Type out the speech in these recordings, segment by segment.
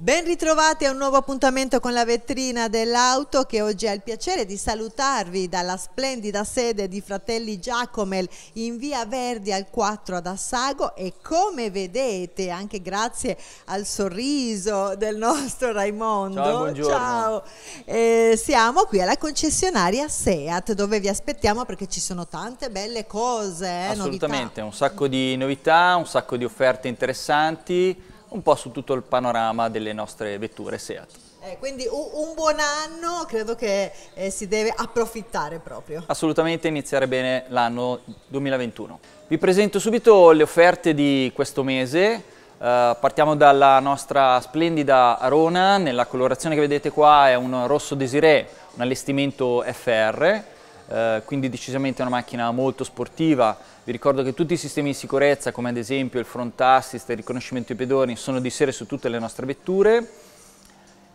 Ben ritrovati a un nuovo appuntamento con la vetrina dell'auto che oggi ha il piacere di salutarvi dalla splendida sede di Fratelli Giacomel in via Verdi al 4 ad Assago e come vedete anche grazie al sorriso del nostro Raimondo ciao, ciao. Eh, siamo qui alla concessionaria Seat dove vi aspettiamo perché ci sono tante belle cose eh, assolutamente novità. un sacco di novità un sacco di offerte interessanti un po' su tutto il panorama delle nostre vetture SEAT. Eh, quindi un buon anno credo che eh, si deve approfittare proprio. Assolutamente iniziare bene l'anno 2021. Vi presento subito le offerte di questo mese. Eh, partiamo dalla nostra splendida Arona, nella colorazione che vedete qua è un rosso Desiree, un allestimento FR eh, quindi decisamente una macchina molto sportiva. Vi ricordo che tutti i sistemi di sicurezza, come ad esempio il front assist e il riconoscimento dei pedoni, sono di serie su tutte le nostre vetture.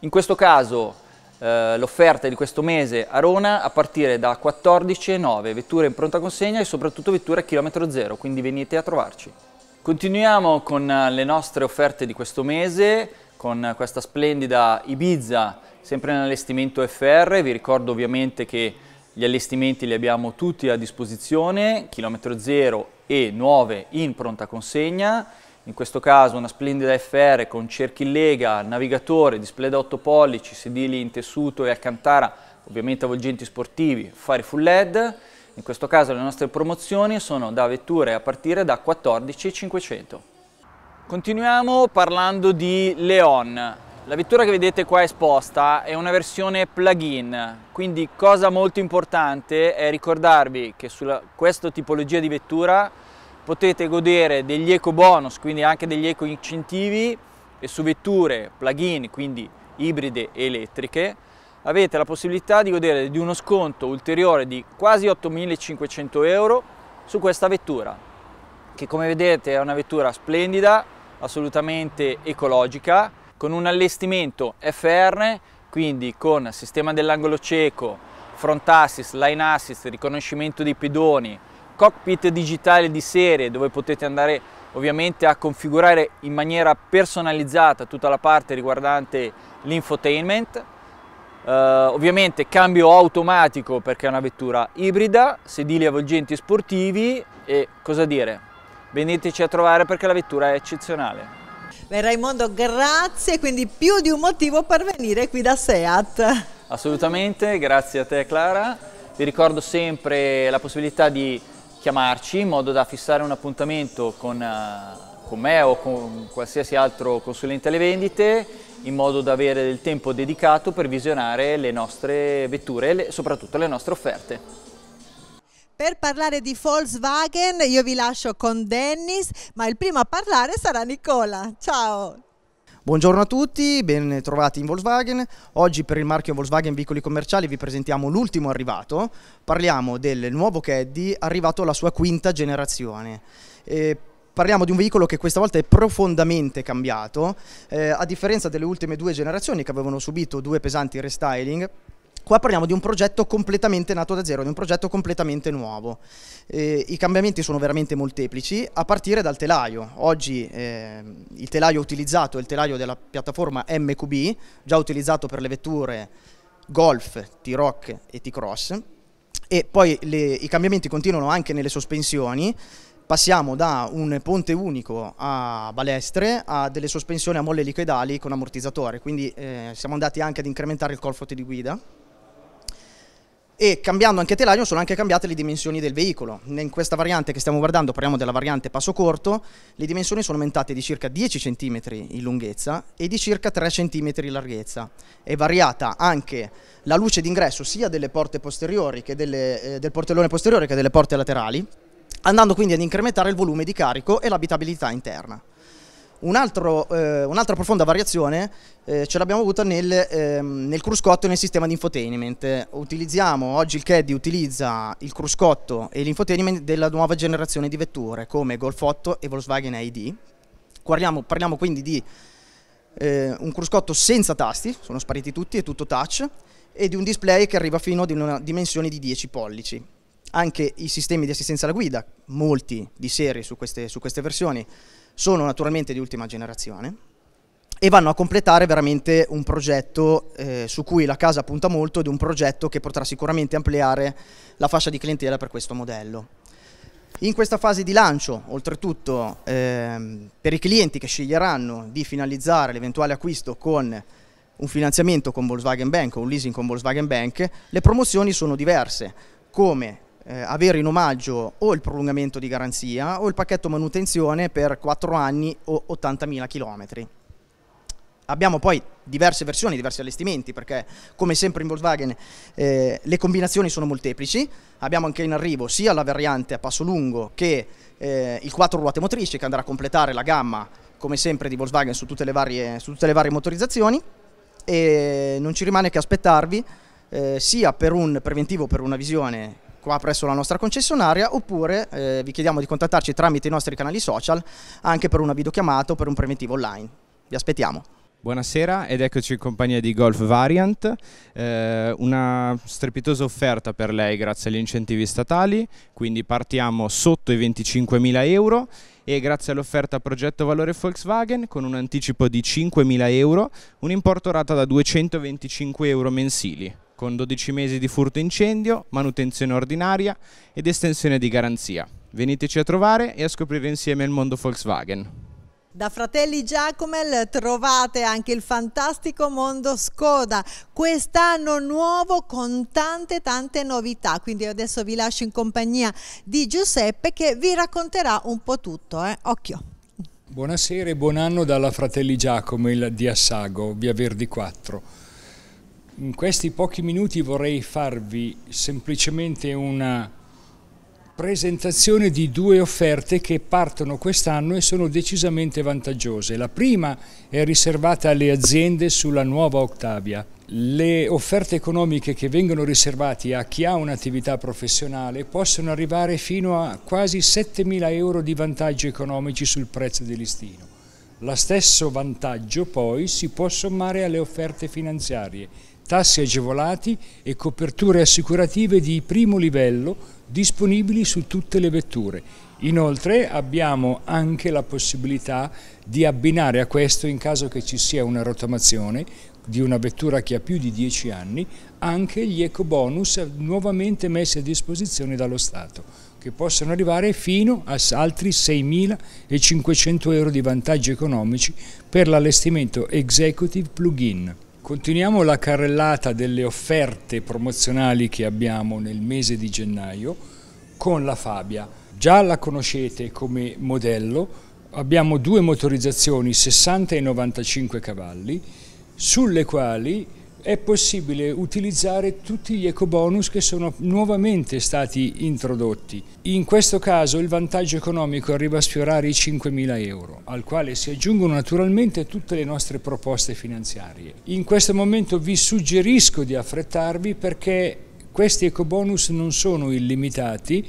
In questo caso eh, l'offerta di questo mese a Rona a partire da 14,9 vetture in pronta consegna e soprattutto vetture a chilometro zero, quindi venite a trovarci. Continuiamo con eh, le nostre offerte di questo mese, con questa splendida Ibiza, sempre in allestimento FR. Vi ricordo ovviamente che gli allestimenti li abbiamo tutti a disposizione, chilometro zero e nuove in pronta consegna. In questo caso una splendida FR con cerchi in lega, navigatore, display da 8 pollici, sedili in tessuto e alcantara, ovviamente avvolgenti sportivi, fari full LED. In questo caso le nostre promozioni sono da vetture a partire da 14.500. Continuiamo parlando di Leon. La vettura che vedete qua esposta è una versione plug-in, quindi cosa molto importante è ricordarvi che su questa tipologia di vettura potete godere degli eco bonus, quindi anche degli eco incentivi e su vetture plug-in, quindi ibride e elettriche, avete la possibilità di godere di uno sconto ulteriore di quasi 8.500 euro su questa vettura, che come vedete è una vettura splendida, assolutamente ecologica, con un allestimento FR, quindi con sistema dell'angolo cieco, front assist, line assist, riconoscimento dei pedoni, cockpit digitale di serie dove potete andare ovviamente a configurare in maniera personalizzata tutta la parte riguardante l'infotainment. Uh, ovviamente cambio automatico perché è una vettura ibrida, sedili avvolgenti sportivi e cosa dire, veniteci a trovare perché la vettura è eccezionale. Beh, Raimondo, grazie, quindi più di un motivo per venire qui da SEAT. Assolutamente, grazie a te Clara. Vi ricordo sempre la possibilità di chiamarci in modo da fissare un appuntamento con, eh, con me o con qualsiasi altro consulente alle vendite in modo da avere del tempo dedicato per visionare le nostre vetture e soprattutto le nostre offerte. Per parlare di Volkswagen io vi lascio con Dennis, ma il primo a parlare sarà Nicola. Ciao! Buongiorno a tutti, ben trovati in Volkswagen. Oggi per il marchio Volkswagen Vicoli Commerciali vi presentiamo l'ultimo arrivato. Parliamo del nuovo Caddy arrivato alla sua quinta generazione. E parliamo di un veicolo che questa volta è profondamente cambiato, eh, a differenza delle ultime due generazioni che avevano subito due pesanti restyling Qua parliamo di un progetto completamente nato da zero, di un progetto completamente nuovo. Eh, I cambiamenti sono veramente molteplici, a partire dal telaio. Oggi eh, il telaio utilizzato è il telaio della piattaforma MQB, già utilizzato per le vetture Golf, T-Rock e T-Cross. E poi le, i cambiamenti continuano anche nelle sospensioni. Passiamo da un ponte unico a balestre a delle sospensioni a molle liquidali con ammortizzatore, quindi eh, siamo andati anche ad incrementare il colfote di guida e cambiando anche telaio sono anche cambiate le dimensioni del veicolo. In questa variante che stiamo guardando, parliamo della variante passo corto, le dimensioni sono aumentate di circa 10 cm in lunghezza e di circa 3 cm in larghezza. È variata anche la luce d'ingresso sia delle porte posteriori che delle, eh, del portellone posteriore che delle porte laterali, andando quindi ad incrementare il volume di carico e l'abitabilità interna. Un altro, eh, un'altra profonda variazione eh, ce l'abbiamo avuta nel, ehm, nel, cruscotto e nel sistema di infotainment. Utilizziamo, oggi il Caddy utilizza il cruscotto e l'infotainment della nuova generazione di vetture come Golf 8 e Volkswagen ID. Parliamo, parliamo quindi di eh, un cruscotto senza tasti, sono spariti tutti, è tutto touch, e di un display che arriva fino ad una dimensione di 10 pollici. Anche i sistemi di assistenza alla guida, molti di serie su queste, su queste versioni, sono naturalmente di ultima generazione e vanno a completare veramente un progetto eh, su cui la casa punta molto ed un progetto che potrà sicuramente ampliare la fascia di clientela per questo modello. In questa fase di lancio, oltretutto, eh, per i clienti che sceglieranno di finalizzare l'eventuale acquisto con un finanziamento con Volkswagen Bank o un leasing con Volkswagen Bank, le promozioni sono diverse, come eh, avere in omaggio o il prolungamento di garanzia o il pacchetto manutenzione per 4 anni o 80.000 km. Abbiamo poi diverse versioni, diversi allestimenti, perché come sempre in Volkswagen eh, le combinazioni sono molteplici. Abbiamo anche in arrivo sia la variante a passo lungo che eh, il 4 ruote motrici che andrà a completare la gamma, come sempre, di Volkswagen su tutte le varie, tutte le varie motorizzazioni. E non ci rimane che aspettarvi eh, sia per un preventivo, per una visione qua presso la nostra concessionaria oppure eh, vi chiediamo di contattarci tramite i nostri canali social anche per una videochiamata o per un preventivo online. Vi aspettiamo. Buonasera ed eccoci in compagnia di Golf Variant, eh, una strepitosa offerta per lei grazie agli incentivi statali, quindi partiamo sotto i 25.000 euro e grazie all'offerta progetto valore Volkswagen con un anticipo di 5.000 euro, un importo rata da 225 euro mensili con 12 mesi di furto incendio, manutenzione ordinaria ed estensione di garanzia. Veniteci a trovare e a scoprire insieme il mondo Volkswagen. Da Fratelli Giacomel trovate anche il fantastico mondo Skoda, quest'anno nuovo con tante tante novità, quindi adesso vi lascio in compagnia di Giuseppe che vi racconterà un po' tutto, eh? occhio. Buonasera e buon anno dalla Fratelli Giacomel di Assago, via Verdi 4. In questi pochi minuti vorrei farvi semplicemente una presentazione di due offerte che partono quest'anno e sono decisamente vantaggiose. La prima è riservata alle aziende sulla nuova Octavia. Le offerte economiche che vengono riservate a chi ha un'attività professionale possono arrivare fino a quasi 7.000 euro di vantaggi economici sul prezzo di listino. Lo stesso vantaggio poi si può sommare alle offerte finanziarie tassi agevolati e coperture assicurative di primo livello disponibili su tutte le vetture. Inoltre abbiamo anche la possibilità di abbinare a questo, in caso che ci sia una rotamazione di una vettura che ha più di 10 anni, anche gli ecobonus nuovamente messi a disposizione dallo Stato, che possono arrivare fino a altri 6.500 euro di vantaggi economici per l'allestimento executive plug-in. Continuiamo la carrellata delle offerte promozionali che abbiamo nel mese di gennaio con la Fabia. Già la conoscete come modello, abbiamo due motorizzazioni 60 e 95 cavalli sulle quali è possibile utilizzare tutti gli ecobonus che sono nuovamente stati introdotti. In questo caso il vantaggio economico arriva a sfiorare i 5.000 euro, al quale si aggiungono naturalmente tutte le nostre proposte finanziarie. In questo momento vi suggerisco di affrettarvi perché questi ecobonus non sono illimitati,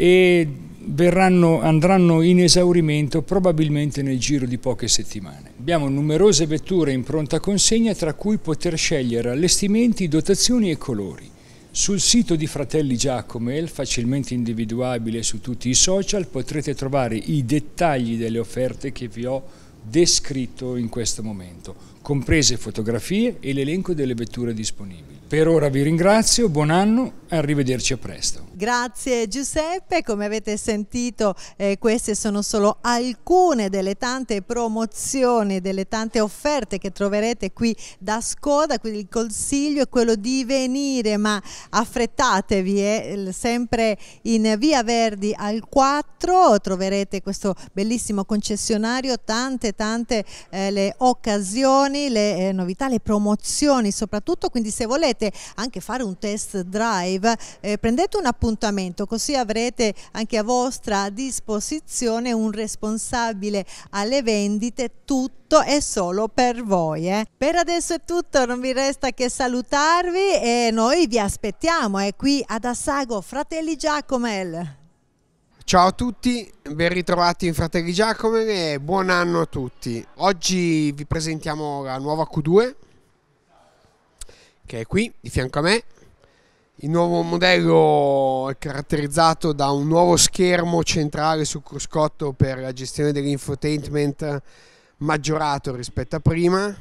e verranno, andranno in esaurimento probabilmente nel giro di poche settimane. Abbiamo numerose vetture in pronta consegna tra cui poter scegliere allestimenti, dotazioni e colori. Sul sito di Fratelli Giacomel, facilmente individuabile su tutti i social, potrete trovare i dettagli delle offerte che vi ho descritto in questo momento, comprese fotografie e l'elenco delle vetture disponibili. Per ora vi ringrazio, buon anno e arrivederci a presto. Grazie Giuseppe, come avete sentito eh, queste sono solo alcune delle tante promozioni, delle tante offerte che troverete qui da Skoda, quindi il consiglio è quello di venire, ma affrettatevi, eh, sempre in Via Verdi al 4 troverete questo bellissimo concessionario, tante tante eh, le occasioni, le eh, novità, le promozioni soprattutto, quindi se volete anche fare un test drive eh, prendete un appuntamento appuntamento, così avrete anche a vostra disposizione un responsabile alle vendite tutto è solo per voi. Eh. Per adesso è tutto, non vi resta che salutarvi e noi vi aspettiamo eh, qui ad Assago Fratelli Giacomel. Ciao a tutti, ben ritrovati in Fratelli Giacomel e buon anno a tutti. Oggi vi presentiamo la nuova Q2 che è qui di fianco a me il nuovo modello è caratterizzato da un nuovo schermo centrale sul cruscotto per la gestione dell'infotainment maggiorato rispetto a prima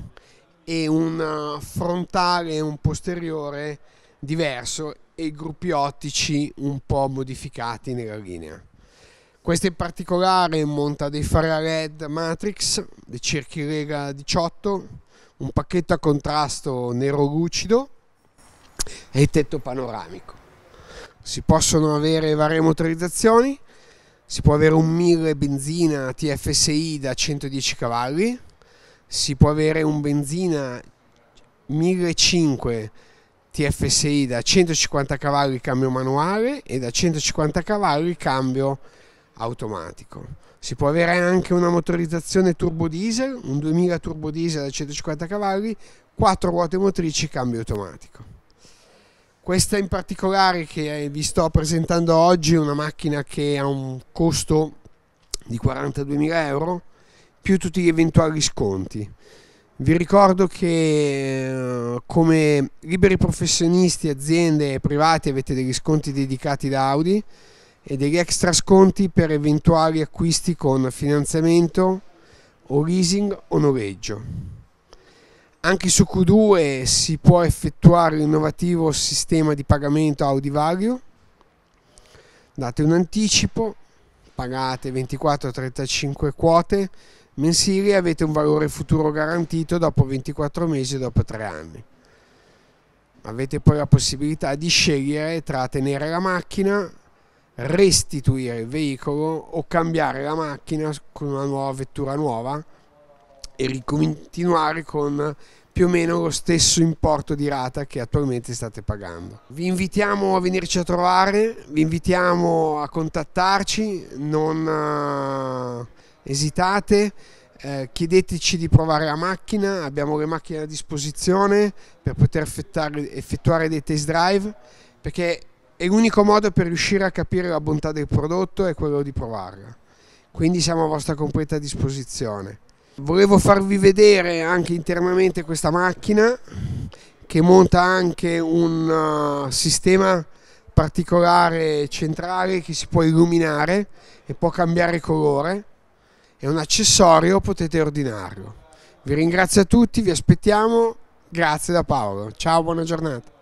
e un eh, frontale e un posteriore diverso e i gruppi ottici un po' modificati nella linea. Questo in particolare monta dei fari LED Matrix dei cerchi Lega 18, un pacchetto a contrasto nero lucido e il tetto panoramico. Si possono avere varie motorizzazioni, si può avere un 1000 benzina TFSI da 110 cavalli, si può avere un benzina 1500 TFSI da 150 cavalli cambio manuale e da 150 cavalli cambio automatico. Si può avere anche una motorizzazione turbo diesel, un 2000 turbo diesel da 150 cavalli, 4 ruote motrici cambio automatico. Questa in particolare che eh, vi sto presentando oggi è una macchina che ha un costo di 42.000 euro più tutti gli eventuali sconti. Vi ricordo che eh, come liberi professionisti, aziende e privati avete degli sconti dedicati da Audi e degli extra sconti per eventuali acquisti con finanziamento o leasing o noleggio. Anche su Q2 si può effettuare l'innovativo sistema di pagamento Audi Value. Date un anticipo, pagate 24-35 quote mensili e avete un valore futuro garantito dopo 24 mesi e dopo 3 anni. Avete poi la possibilità di scegliere tra tenere la macchina, restituire il veicolo o cambiare la macchina con una nuova vettura nuova e ricontinuare con più o meno lo stesso importo di rata che attualmente state pagando. Vi invitiamo a venirci a trovare, vi invitiamo a contattarci, non eh, esitate, eh, chiedeteci di provare la macchina, abbiamo le macchine a disposizione per poter effettuare dei test drive perché è l'unico modo per riuscire a capire la bontà del prodotto è quello di provarla. Quindi siamo a vostra completa disposizione. Volevo farvi vedere anche internamente questa macchina che monta anche un uh, sistema particolare centrale che si può illuminare e può cambiare colore. È un accessorio, potete ordinarlo. Vi ringrazio a tutti, vi aspettiamo. Grazie da Paolo. Ciao, buona giornata.